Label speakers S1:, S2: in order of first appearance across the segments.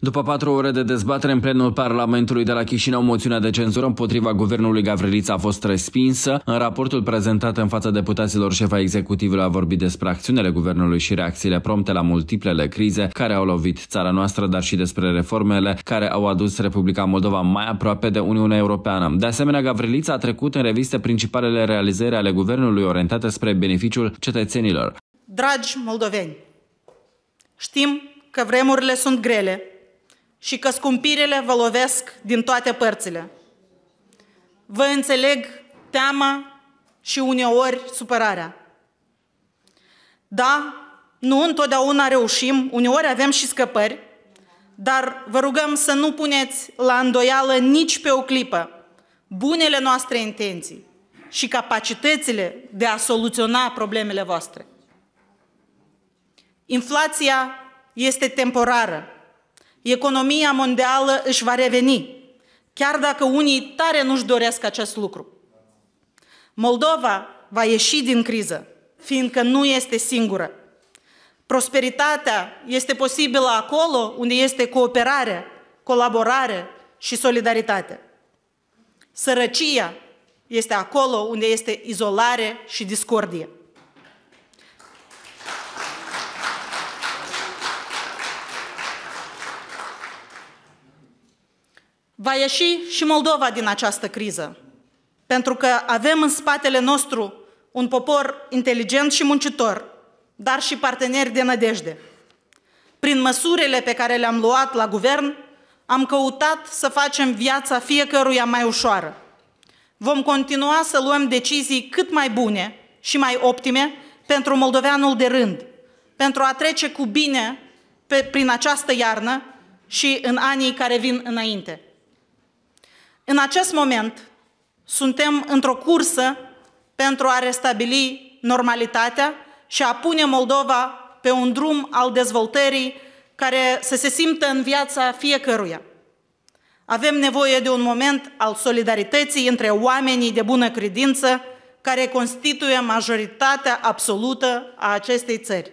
S1: După patru ore de dezbatere în plenul Parlamentului de la Chișinău, moțiunea de cenzură împotriva guvernului Gavrilița a fost respinsă. În raportul prezentat în fața deputaților, șefa executivului a vorbit despre acțiunile guvernului și reacțiile prompte la multiplele crize care au lovit țara noastră, dar și despre reformele care au adus Republica Moldova mai aproape de Uniunea Europeană. De asemenea, Gavrilița a trecut în reviste principalele realizări ale guvernului orientate spre beneficiul cetățenilor.
S2: Dragi moldoveni, știm că vremurile sunt grele și că scumpirile vă lovesc din toate părțile. Vă înțeleg teama și uneori supărarea. Da, nu întotdeauna reușim, uneori avem și scăpări, dar vă rugăm să nu puneți la îndoială nici pe o clipă bunele noastre intenții și capacitățile de a soluționa problemele voastre. Inflația este temporară, economia mondială își va reveni, chiar dacă unii tare nu-și doresc acest lucru. Moldova va ieși din criză, fiindcă nu este singură. Prosperitatea este posibilă acolo unde este cooperare, colaborare și solidaritate. Sărăcia este acolo unde este izolare și discordie. va ieși și Moldova din această criză, pentru că avem în spatele nostru un popor inteligent și muncitor, dar și parteneri de nădejde. Prin măsurile pe care le-am luat la guvern, am căutat să facem viața fiecăruia mai ușoară. Vom continua să luăm decizii cât mai bune și mai optime pentru moldoveanul de rând, pentru a trece cu bine pe, prin această iarnă și în anii care vin înainte. În acest moment suntem într-o cursă pentru a restabili normalitatea și a pune Moldova pe un drum al dezvoltării care să se simtă în viața fiecăruia. Avem nevoie de un moment al solidarității între oamenii de bună credință care constituie majoritatea absolută a acestei țări.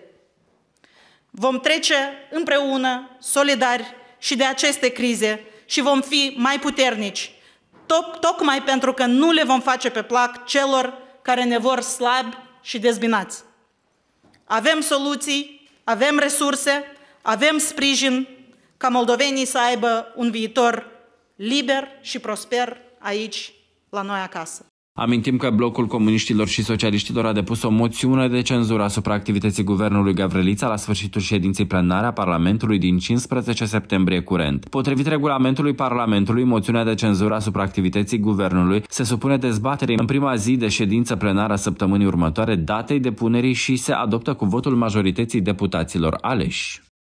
S2: Vom trece împreună, solidari și de aceste crize și vom fi mai puternici Toc, tocmai pentru că nu le vom face pe plac celor care ne vor slabi și dezbinați. Avem soluții, avem resurse, avem sprijin ca moldovenii să aibă un viitor liber și prosper aici, la noi acasă.
S1: Amintim că blocul comuniștilor și socialiștilor a depus o moțiune de cenzură asupra activității guvernului Gavrelița la sfârșitul ședinței plenare a Parlamentului din 15 septembrie curent. Potrivit regulamentului Parlamentului, moțiunea de cenzură asupra activității guvernului se supune dezbaterii în prima zi de ședință plenară a săptămânii următoare datei depunerii și se adoptă cu votul majorității deputaților aleși.